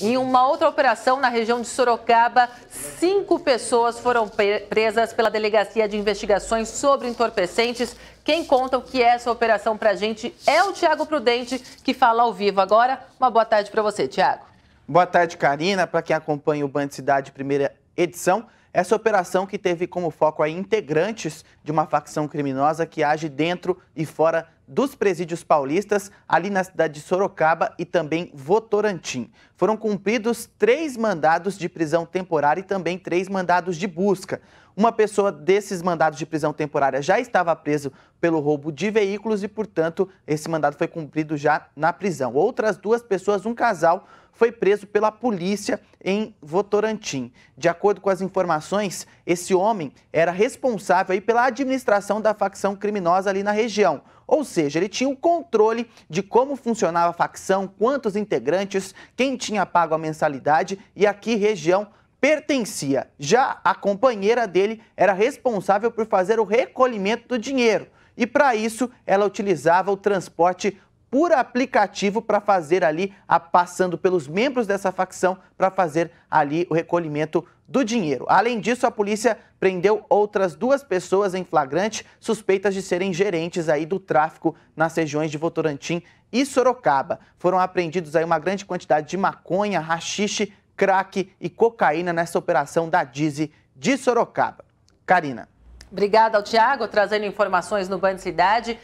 Em uma outra operação na região de Sorocaba, cinco pessoas foram presas pela Delegacia de Investigações sobre Entorpecentes. Quem conta o que é essa operação para a gente é o Tiago Prudente, que fala ao vivo agora. Uma boa tarde para você, Tiago. Boa tarde, Karina. Para quem acompanha o Band Cidade Primeira Edição, essa operação que teve como foco integrantes de uma facção criminosa que age dentro e fora dos presídios paulistas, ali na cidade de Sorocaba e também Votorantim. Foram cumpridos três mandados de prisão temporária e também três mandados de busca. Uma pessoa desses mandados de prisão temporária já estava preso pelo roubo de veículos e, portanto, esse mandado foi cumprido já na prisão. Outras duas pessoas, um casal, foi preso pela polícia em Votorantim. De acordo com as informações, esse homem era responsável pela administração da facção criminosa ali na região. Ou seja, ele tinha o controle de como funcionava a facção, quantos integrantes, quem tinha pago a mensalidade e a que região pertencia. Já a companheira dele era responsável por fazer o recolhimento do dinheiro e, para isso, ela utilizava o transporte por aplicativo para fazer ali, a, passando pelos membros dessa facção, para fazer ali o recolhimento do dinheiro. Além disso, a polícia prendeu outras duas pessoas em flagrante, suspeitas de serem gerentes aí do tráfico nas regiões de Votorantim e Sorocaba. Foram apreendidos aí uma grande quantidade de maconha, rachixe, crack e cocaína nessa operação da Dizzy de Sorocaba. Karina. Obrigada ao Tiago, trazendo informações no Band Cidade.